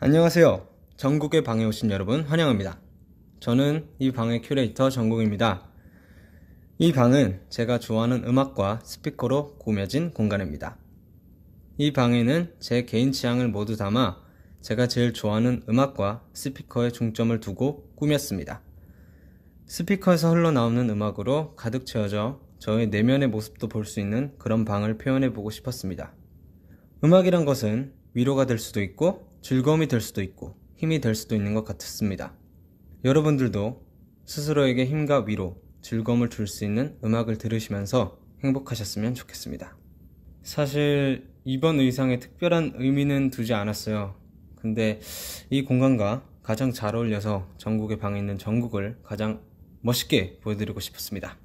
안녕하세요. 전국의 방에 오신 여러분 환영합니다. 저는 이 방의 큐레이터 전국입니다. 이 방은 제가 좋아하는 음악과 스피커로 꾸며진 공간입니다. 이 방에는 제 개인 취향을 모두 담아 제가 제일 좋아하는 음악과 스피커에 중점을 두고 꾸몄습니다. 스피커에서 흘러나오는 음악으로 가득 채워져 저의 내면의 모습도 볼 수 있는 그런 방을 표현해 보고 싶었습니다. 음악이란 것은 위로가 될 수도 있고 즐거움이 될 수도 있고 힘이 될 수도 있는 것 같았습니다. 여러분들도 스스로에게 힘과 위로, 즐거움을 줄 수 있는 음악을 들으시면서 행복하셨으면 좋겠습니다. 사실 이번 의상에 특별한 의미는 두지 않았어요. 근데 이 공간과 가장 잘 어울려서 전국의 방에 있는 전국을 가장 멋있게 보여드리고 싶었습니다.